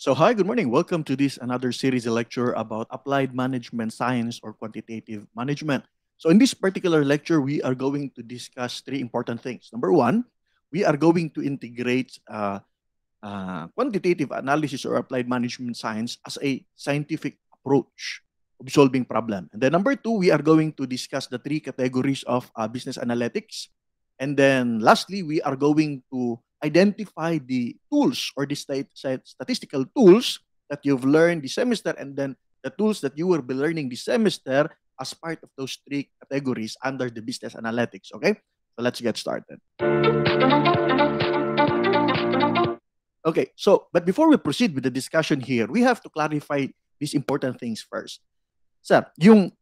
So hi, good morning. Welcome to this another series lecture about applied management science or quantitative management. So in this particular lecture, we are going to discuss three important things. Number one, we are going to integrate uh, uh, quantitative analysis or applied management science as a scientific approach of solving problem. And then number two, we are going to discuss the three categories of uh, business analytics. And then lastly, we are going to identify the tools or the state statistical tools that you've learned this semester and then the tools that you will be learning this semester as part of those three categories under the business analytics. Okay, so let's get started. Okay, so but before we proceed with the discussion here, we have to clarify these important things first. Sir, yung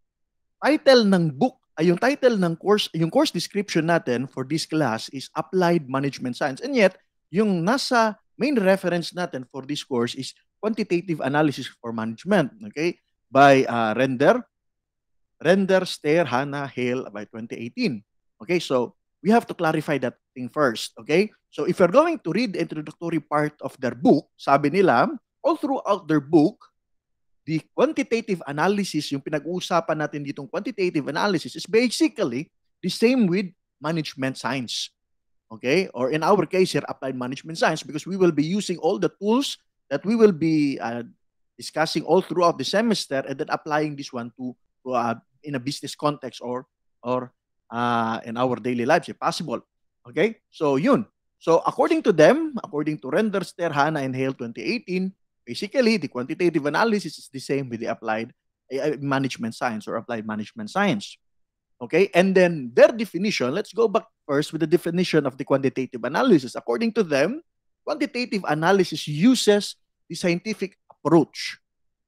title ng book ay ah, yung title ng course, yung course description natin for this class is Applied Management Science. And yet, yung nasa main reference natin for this course is Quantitative Analysis for Management, okay? By uh, Render, Render, Stair, Hannah, Hale by 2018. Okay, so we have to clarify that thing first, okay? So if you're going to read the introductory part of their book, sabi nila, all throughout their book, the quantitative analysis, yung pinag-uusapan natin ditong quantitative analysis is basically the same with management science. Okay? Or in our case here, applied management science because we will be using all the tools that we will be uh, discussing all throughout the semester and then applying this one to, to uh, in a business context or or uh, in our daily lives if possible. Okay? So yun. So according to them, according to Render Sterhana and Hale 2018, Basically, the quantitative analysis is the same with the applied uh, management science or applied management science. Okay, and then their definition, let's go back first with the definition of the quantitative analysis. According to them, quantitative analysis uses the scientific approach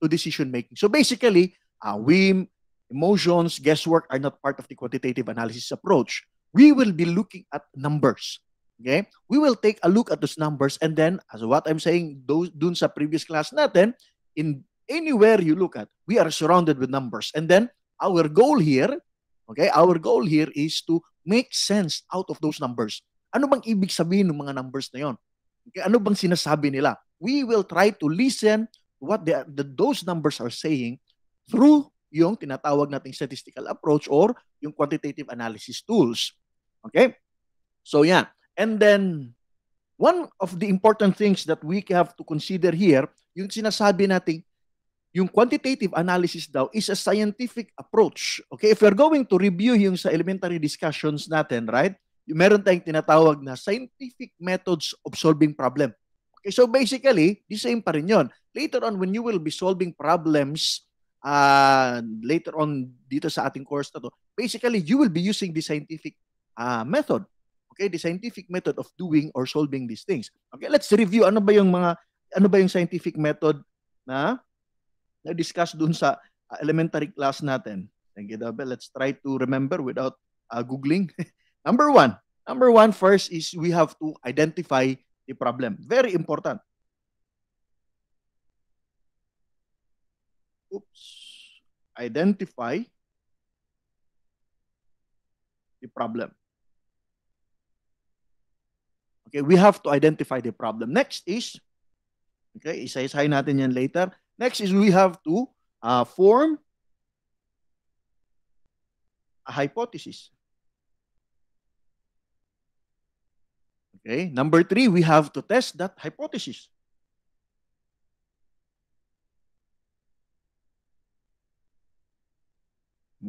to decision making. So basically, uh, whim emotions, guesswork are not part of the quantitative analysis approach. We will be looking at numbers. Okay? We will take a look at those numbers and then, as what I'm saying those, dun sa previous class natin, in anywhere you look at, we are surrounded with numbers. And then, our goal here, okay, our goal here is to make sense out of those numbers. Ano bang ibig sabihin ng mga numbers na yon? Okay, ano bang sinasabi nila? We will try to listen what they the, those numbers are saying through yung tinatawag nating statistical approach or yung quantitative analysis tools. Okay? So, yan. Yeah. And then, one of the important things that we have to consider here, yung sinasabi natin, yung quantitative analysis daw is a scientific approach. Okay, if we're going to review yung sa elementary discussions natin, right? Yung meron tayong tinatawag na scientific methods of solving problem. Okay, so basically, the same pa rin yun. Later on, when you will be solving problems, uh, later on dito sa ating course na to, basically, you will be using the scientific uh, method okay, the scientific method of doing or solving these things. Okay, let's review ano ba yung mga ano ba yung scientific method na na-discuss dun sa ah, elementary class natin. Thank you, Dabel. Let's try to remember without uh, Googling. number one. Number one first is we have to identify the problem. Very important. Oops. Identify the problem. Okay, we have to identify the problem. Next is, okay, isa-isahin natin yan later. Next is we have to uh, form a hypothesis. Okay, number three, we have to test that hypothesis.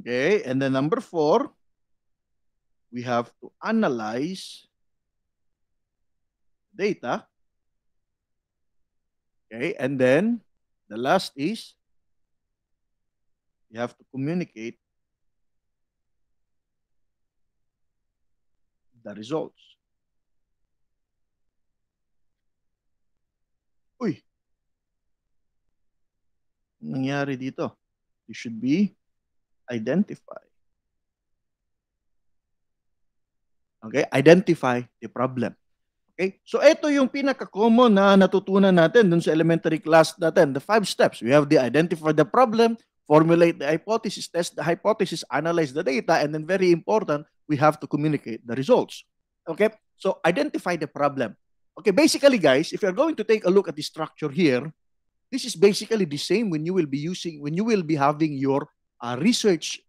Okay, and then number four, we have to analyze data. Okay, and then the last is you have to communicate the results. Uy! Nangyari dito. You should be identify. Okay, identify the problem. Okay? So ito yung pinaka-common na natutunan natin dun sa elementary class natin, the five steps. We have to identify the problem, formulate the hypothesis, test the hypothesis, analyze the data, and then very important, we have to communicate the results. Okay? So identify the problem. Okay, basically guys, if you're going to take a look at the structure here, this is basically the same when you will be using when you will be having your uh, research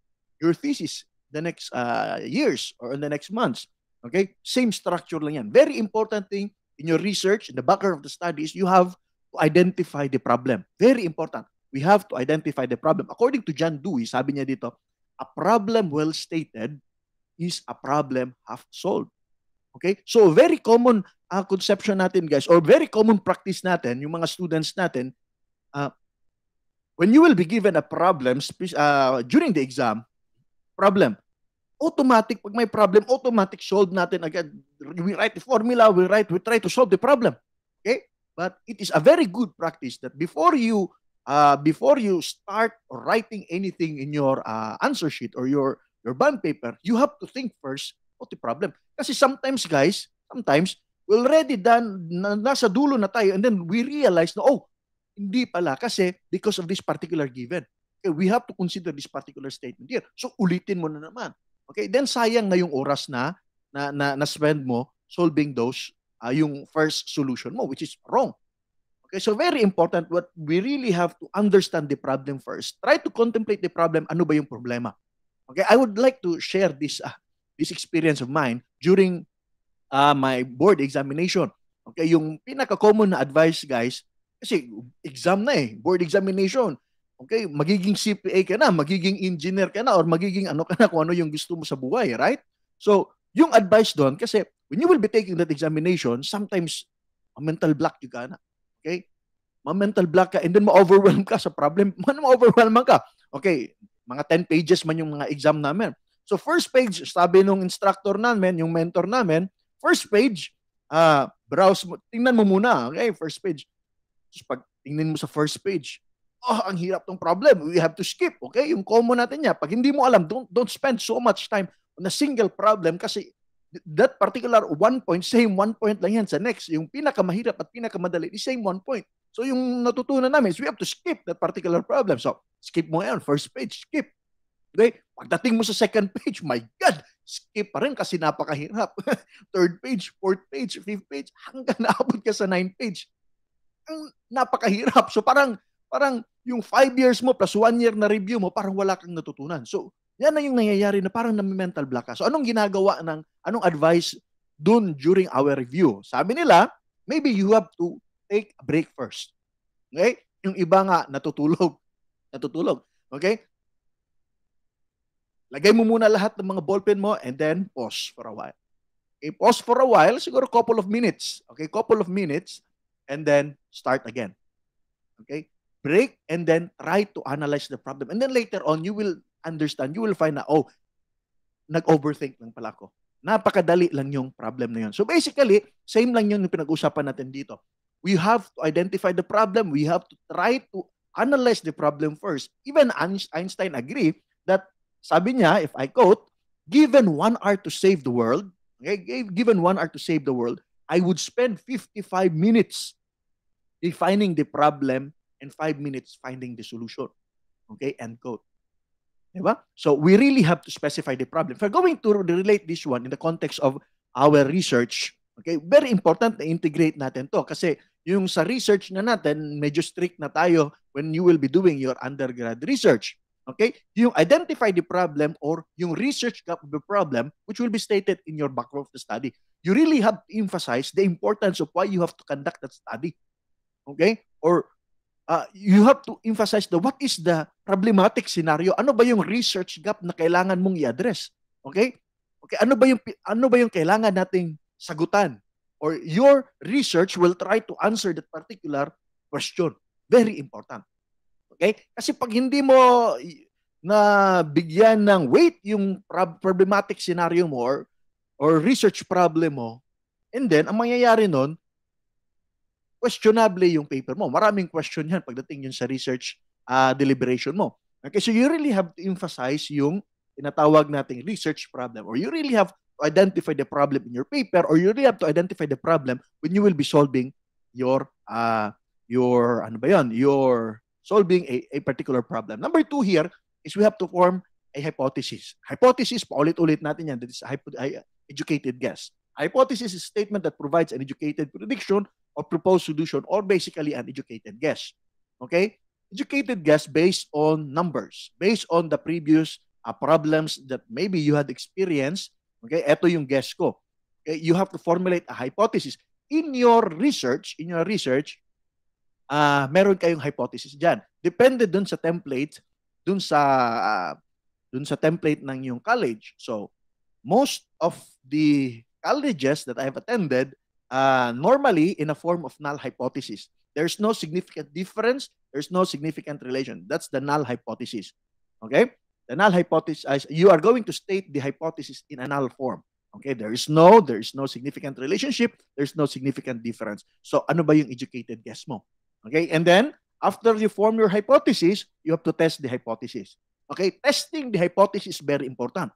your thesis the next uh, years or in the next months Okay? Same structure lang yan. Very important thing in your research, in the background of the studies, you have to identify the problem. Very important. We have to identify the problem. According to John Dewey, sabi niya dito, a problem well stated is a problem half solved. Okay? So, very common uh, conception natin, guys, or very common practice natin, yung mga students natin, uh, when you will be given a problem uh, during the exam, problem, automatic, pag may problem, automatic solve natin agad. We write the formula, we write, we try to solve the problem. Okay? But it is a very good practice that before you uh, before you start writing anything in your uh, answer sheet or your your bond paper, you have to think first what the problem. Kasi sometimes guys, sometimes we already done na, nasa dulo na tayo and then we realize na oh, hindi pala kasi because of this particular given. Okay, we have to consider this particular statement here. So ulitin mo na naman. Okay, then sayang na yung oras na na, na, na spend mo solving those uh, yung first solution mo which is wrong. Okay, so very important what we really have to understand the problem first. Try to contemplate the problem, ano ba yung problema? Okay, I would like to share this uh, this experience of mine during uh, my board examination. Okay, yung pinaka-common na advice guys kasi exam na eh, board examination. Okay, magiging CPA ka na, magiging engineer ka na, or magiging ano ka na kung ano yung gusto mo sa buhay, right? So, yung advice doon, kasi when you will be taking that examination, sometimes, mental block ka na. Okay? ma-mental block ka and then ma-overwhelm ka sa problem. Man, ma-overwhelm ka. Okay, mga 10 pages man yung mga exam namin. So first page, sabi nung instructor namin, yung mentor namin, first page, uh, browse mo, tingnan mo muna, okay, first page. Tapos pag tingnan mo sa first page, oh, ang hirap tong problem. We have to skip. Okay? Yung common natin niya. Pag hindi mo alam, don't, don't spend so much time on a single problem kasi that particular one point, same one point lang yan sa next. Yung pinakamahirap at pinakamadali is same one point. So yung natutunan namin is we have to skip that particular problem. So skip mo yan, first page, skip. Okay? Pagdating mo sa second page, my God, skip pa rin kasi napakahirap. Third page, fourth page, fifth page, hanggang naabot ka sa ninth page. Ang napakahirap. So parang parang yung five years mo plus one year na review mo, parang wala kang natutunan. So, yan na yung nangyayari na parang na mental block ka. So, anong ginagawa ng, anong advice dun during our review? Sabi nila, maybe you have to take a break first. Okay? Yung iba nga, natutulog. Natutulog. Okay? Lagay mo muna lahat ng mga ballpen mo and then pause for a while. Okay, pause for a while, siguro couple of minutes. Okay, couple of minutes and then start again. Okay? break and then try to analyze the problem. And then later on, you will understand, you will find out, oh, nag-overthink lang pala ako. Napakadali lang yung problem na yun. So basically, same lang yun yung pinag-usapan natin dito. We have to identify the problem. We have to try to analyze the problem first. Even Einstein agree that, sabi niya, if I quote, given one hour to save the world, okay, given one hour to save the world, I would spend 55 minutes defining the problem and five minutes finding the solution. Okay, end quote. Diba? So we really have to specify the problem. If we're going to relate this one in the context of our research, okay, very important to integrate natin to kasi yung sa research na natin, medyo strict na tayo when you will be doing your undergrad research. Okay? Yung identify the problem or yung research gap the problem which will be stated in your background of the study. You really have to emphasize the importance of why you have to conduct that study. Okay? Or uh, you have to emphasize the what is the problematic scenario? Ano ba yung research gap na kailangan mong i-address? Okay? Okay, ano ba yung ano ba yung kailangan nating sagutan? Or your research will try to answer that particular question. Very important. Okay? Kasi pag hindi mo na bigyan ng weight yung problematic scenario mo or, or research problem mo, and then ang mangyayari nun, questionable yung paper mo. Maraming question yan pagdating yun sa research uh, deliberation mo. Okay, so you really have to emphasize yung tinatawag nating research problem or you really have to identify the problem in your paper or you really have to identify the problem when you will be solving your uh, your ano ba yon your solving a, a particular problem number two here is we have to form a hypothesis hypothesis paulit-ulit natin yan that is a hypo- educated guess hypothesis is a statement that provides an educated prediction or proposed solution or basically an educated guess. Okay? Educated guess based on numbers, based on the previous uh, problems that maybe you had experienced. Okay? Ito yung guess ko. Okay? You have to formulate a hypothesis. In your research, in your research, uh, meron kayong hypothesis dyan. Depende dun sa template, dun sa, uh, dun sa template ng yung college. So, most of the colleges that I've attended, Ah, normally in a form of null hypothesis. There's no significant difference. There's no significant relation. That's the null hypothesis. Okay? The null hypothesis, you are going to state the hypothesis in a null form. Okay, there is no, there is no significant relationship, there's no significant difference. So ano ba yung educated guess mo? Okay, and then after you form your hypothesis, you have to test the hypothesis. Okay, testing the hypothesis is very important.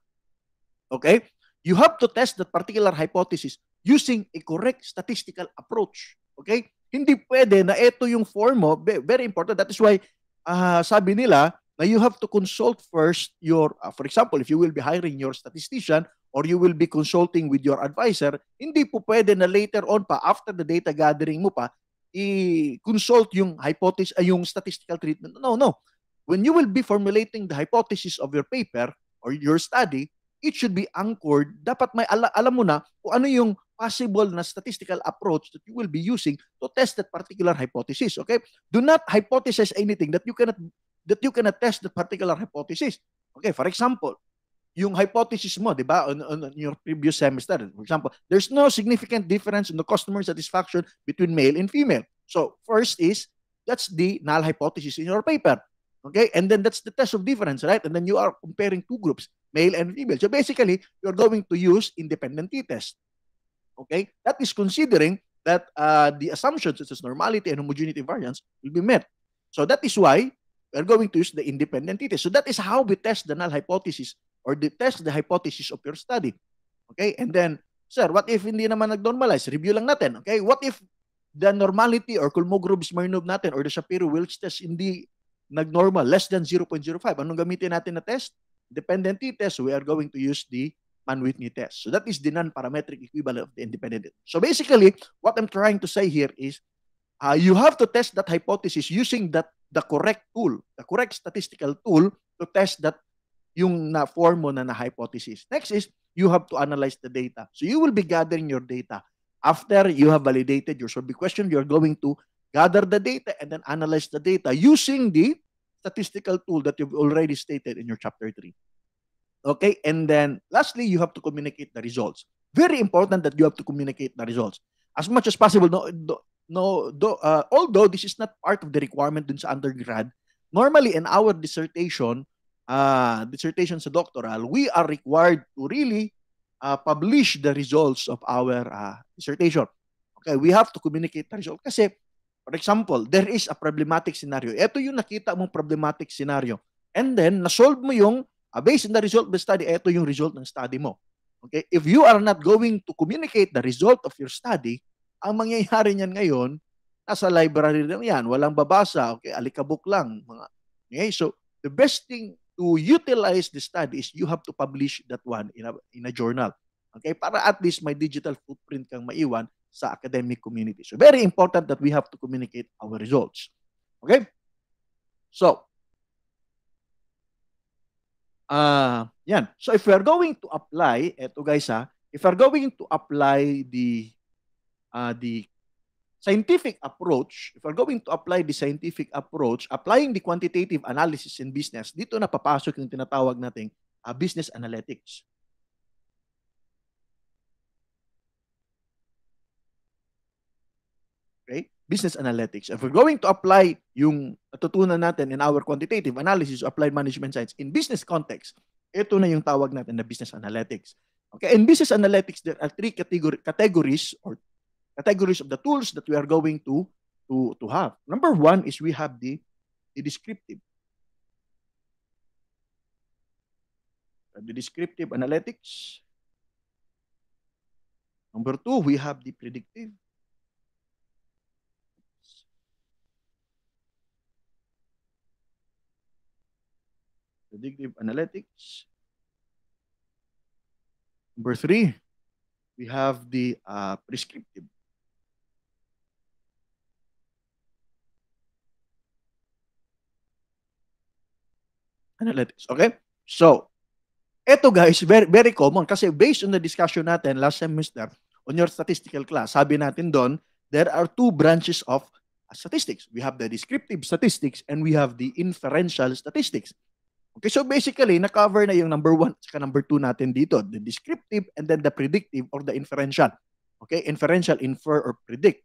Okay, you have to test that particular hypothesis using a correct statistical approach. Okay? Hindi pwede na ito yung form mo. Very important. That is why uh, sabi nila na you have to consult first your, uh, for example, if you will be hiring your statistician or you will be consulting with your advisor, hindi po pwede na later on pa, after the data gathering mo pa, i-consult yung hypothesis, uh, yung statistical treatment. No, no. When you will be formulating the hypothesis of your paper or your study, it should be anchored. Dapat may ala- alam mo na kung ano yung possible na statistical approach that you will be using to test that particular hypothesis. Okay? Do not hypothesize anything that you cannot that you cannot test that particular hypothesis. Okay, for example, yung hypothesis mo, di ba, on, on, on your previous semester, for example, there's no significant difference in the customer satisfaction between male and female. So, first is, that's the null hypothesis in your paper. Okay? And then that's the test of difference, right? And then you are comparing two groups male and female. So basically, you're going to use independent t-test. Okay? That is considering that uh, the assumptions such as normality and homogeneity variance will be met. So that is why we're going to use the independent t-test. So that is how we test the null hypothesis or the test the hypothesis of your study. Okay? And then, sir, what if hindi naman nag-normalize? Review lang natin. Okay? What if the normality or Kolmogorov-Smirnov natin or the Shapiro-Wilks test hindi nag-normal, less than 0.05? Anong gamitin natin na test? t test, we are going to use the Mann-Whitney test. So that is the non-parametric equivalent of the independent. So basically, what I'm trying to say here is uh, you have to test that hypothesis using that the correct tool, the correct statistical tool to test that yung na-form mo na na-hypothesis. Next is, you have to analyze the data. So you will be gathering your data. After you have validated your survey question, you're going to gather the data and then analyze the data using the statistical tool that you've already stated in your chapter 3. Okay, and then lastly, you have to communicate the results. Very important that you have to communicate the results as much as possible. No, no, do, uh, although this is not part of the requirement in undergrad, normally in our dissertation, uh, dissertation sa doctoral, we are required to really uh, publish the results of our uh, dissertation. Okay, we have to communicate the results. Kasi For example, there is a problematic scenario. Ito yung nakita mong problematic scenario. And then, na-solve mo yung, uh, based on the result of the study, ito yung result ng study mo. Okay? If you are not going to communicate the result of your study, ang mangyayari niyan ngayon, nasa library lang yan, walang babasa, okay, alikabok lang. Mga, okay? So, the best thing to utilize the study is you have to publish that one in a, in a journal. Okay? Para at least may digital footprint kang maiwan sa academic community. So very important that we have to communicate our results. Okay? So, uh, yan. So if we're going to apply, eto guys ha, if we're going to apply the uh, the scientific approach, if we're going to apply the scientific approach, applying the quantitative analysis in business, dito na papasok yung tinatawag nating uh, business analytics. business analytics. If we're going to apply yung natutunan natin in our quantitative analysis, applied management science in business context, ito na yung tawag natin na business analytics. Okay, in business analytics, there are three category, categories or categories of the tools that we are going to to to have. Number one is we have the, the descriptive. The descriptive analytics. Number two, we have the predictive. predictive analytics. Number three, we have the uh, prescriptive. Analytics, okay? So, ito guys, very, very common kasi based on the discussion natin last semester on your statistical class, sabi natin doon, there are two branches of statistics. We have the descriptive statistics and we have the inferential statistics. Okay, so basically, na-cover na yung number one at number two natin dito. The descriptive and then the predictive or the inferential. Okay, inferential, infer or predict.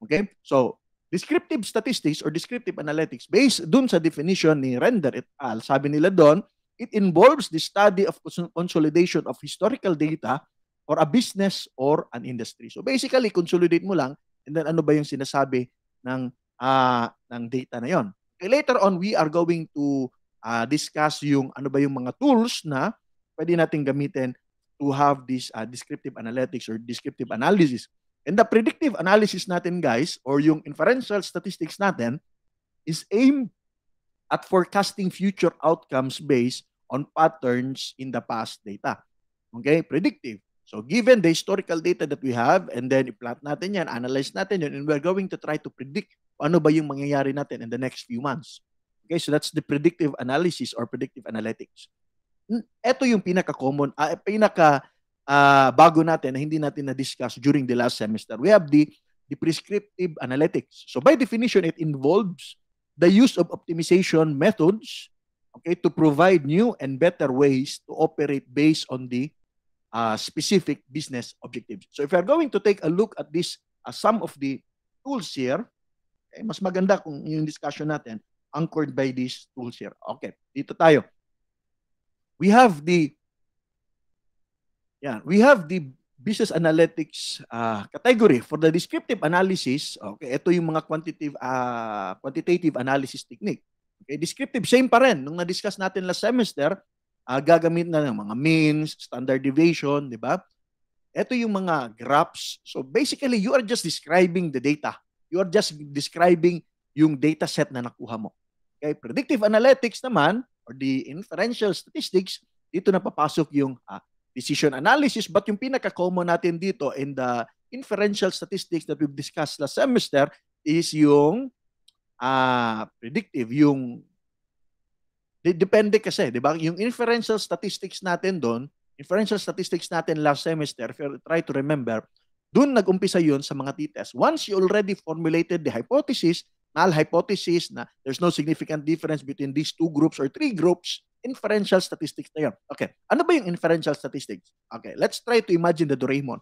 Okay, so descriptive statistics or descriptive analytics based dun sa definition ni Render et al. Sabi nila doon, it involves the study of consolidation of historical data or a business or an industry. So basically, consolidate mo lang and then ano ba yung sinasabi ng, uh, ng data na yon. Okay, later on, we are going to uh, discuss yung ano ba yung mga tools na pwede nating gamitin to have this uh, descriptive analytics or descriptive analysis. And the predictive analysis natin guys or yung inferential statistics natin is aimed at forecasting future outcomes based on patterns in the past data. Okay? Predictive. So given the historical data that we have and then i-plot natin yan, analyze natin yun, and we're going to try to predict ano ba yung mangyayari natin in the next few months. Okay, so that's the predictive analysis or predictive analytics. Ito yung pinaka-common, uh, pinaka uh, bago natin na hindi natin na-discuss during the last semester. We have the, the prescriptive analytics. So by definition, it involves the use of optimization methods okay, to provide new and better ways to operate based on the uh, specific business objectives. So if you're going to take a look at this, uh, some of the tools here, okay, mas maganda kung yung discussion natin, anchored by these tools here. Okay, dito tayo. We have the yeah, we have the business analytics uh, category for the descriptive analysis. Okay, ito yung mga quantitative uh, quantitative analysis technique. Okay, descriptive same pa rin nung na-discuss natin last semester, uh, gagamit na ng mga means, standard deviation, di ba? Ito yung mga graphs. So basically, you are just describing the data. You are just describing yung data set na nakuha mo. Okay, predictive analytics naman or the inferential statistics, dito napapasok yung uh, decision analysis but yung pinaka-common natin dito in the inferential statistics that we've discussed last semester is yung uh, predictive, yung depende kasi, di ba? Yung inferential statistics natin doon, inferential statistics natin last semester, if you try to remember, doon nag-umpisa yun sa mga t-test. Once you already formulated the hypothesis, null hypothesis na there's no significant difference between these two groups or three groups, inferential statistics na yun. Okay, ano ba yung inferential statistics? Okay, let's try to imagine the Doraemon.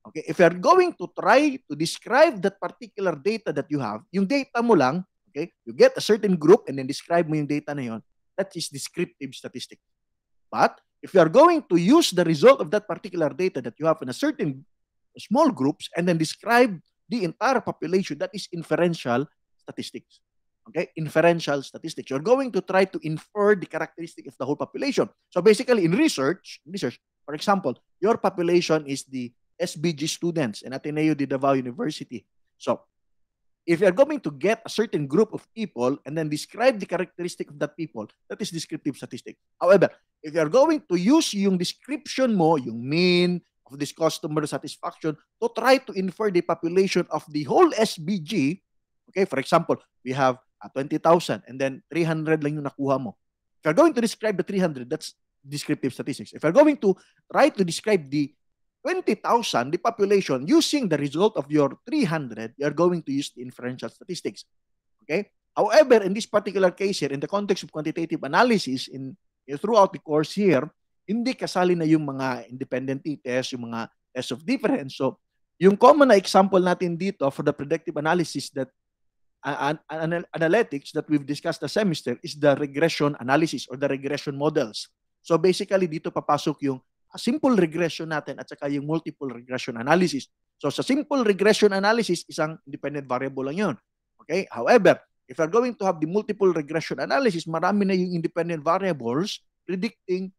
Okay, if you're going to try to describe that particular data that you have, yung data mo lang, okay, you get a certain group and then describe mo yung data na yun, that is descriptive statistics. But if you are going to use the result of that particular data that you have in a certain small groups and then describe the entire population, that is inferential statistics. Okay, inferential statistics. You're going to try to infer the characteristic of the whole population. So basically, in research, research, for example, your population is the SBG students in Ateneo de Davao University. So if you're going to get a certain group of people and then describe the characteristic of that people, that is descriptive statistics. However, if you're going to use yung description mo, yung mean of this customer satisfaction, to try to infer the population of the whole SBG, Okay, for example, we have uh, 20,000 and then 300 lang yung nakuha mo. If you're going to describe the 300, that's descriptive statistics. If you're going to try to describe the 20,000, the population, using the result of your 300, you're going to use the inferential statistics. Okay? However, in this particular case here, in the context of quantitative analysis, in, in throughout the course here, hindi kasali na yung mga independent t-test, yung mga test of difference. So, yung common na example natin dito for the predictive analysis that an, an, analytics that we've discussed the semester is the regression analysis or the regression models. So basically, dito papasok yung simple regression natin at saka yung multiple regression analysis. So sa simple regression analysis, isang independent variable lang yun. Okay? However, if you're going to have the multiple regression analysis, marami na yung independent variables predicting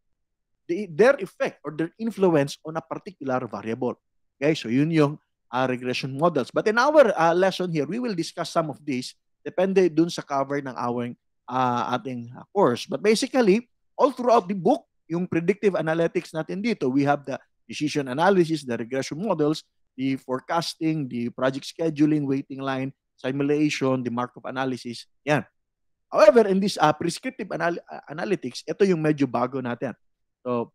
the, their effect or their influence on a particular variable. Okay? So yun yung uh, regression models. But in our uh, lesson here, we will discuss some of these depende dun sa cover ng our uh, ating uh, course. But basically, all throughout the book, yung predictive analytics natin dito, we have the decision analysis, the regression models, the forecasting, the project scheduling, waiting line, simulation, the Markov analysis. Yan. However, in this uh, prescriptive anal- uh, analytics, ito yung medyo bago natin. So,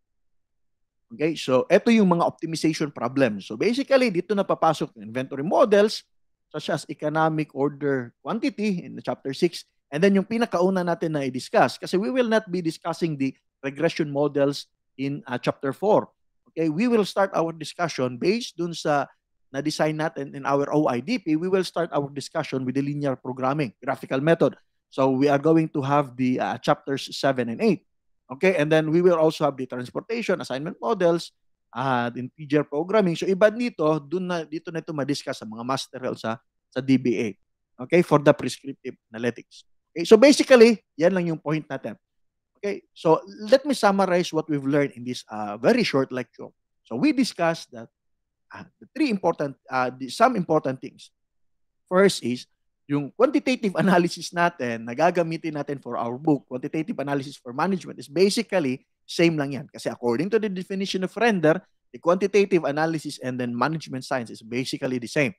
Okay? So, ito yung mga optimization problems. So, basically, dito na papasok yung inventory models such as economic order quantity in chapter 6 and then yung pinakauna natin na i-discuss kasi we will not be discussing the regression models in uh, chapter 4. Okay, we will start our discussion based dun sa na-design natin in our OIDP, we will start our discussion with the linear programming graphical method. So we are going to have the uh, chapters 7 and 8. Okay, and then we will also have the transportation, assignment models, at integer programming. So iba dito, dun na, dito na ito madiscuss sa mga master sa, sa DBA. Okay, for the prescriptive analytics. Okay, so basically, yan lang yung point natin. Okay, so let me summarize what we've learned in this uh, very short lecture. So we discussed that uh, the three important, uh, the, some important things. First is yung quantitative analysis natin, gagamitin natin for our book, quantitative analysis for management, is basically same lang yan. Kasi according to the definition of render, the quantitative analysis and then management science is basically the same.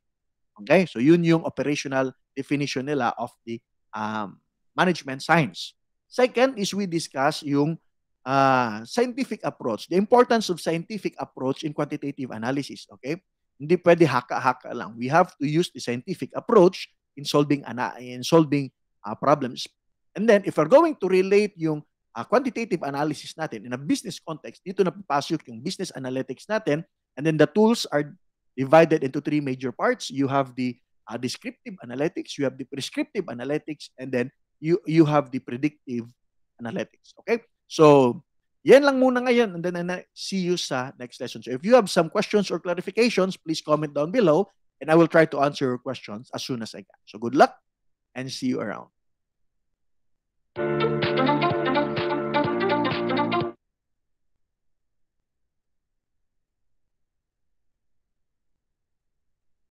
Okay? So yun yung operational definition nila of the um, management science. Second is we discuss yung uh, scientific approach, the importance of scientific approach in quantitative analysis. Okay? Hindi pwede haka-haka lang. We have to use the scientific approach in solving ana in solving uh, problems. And then if we're going to relate yung uh, quantitative analysis natin in a business context, dito napapasok yung business analytics natin and then the tools are divided into three major parts. You have the uh, descriptive analytics, you have the prescriptive analytics and then you you have the predictive analytics. Okay? So, yan lang muna ngayon and then uh, see you sa next lesson. So if you have some questions or clarifications, please comment down below. and I will try to answer your questions as soon as I can. So good luck and see you around.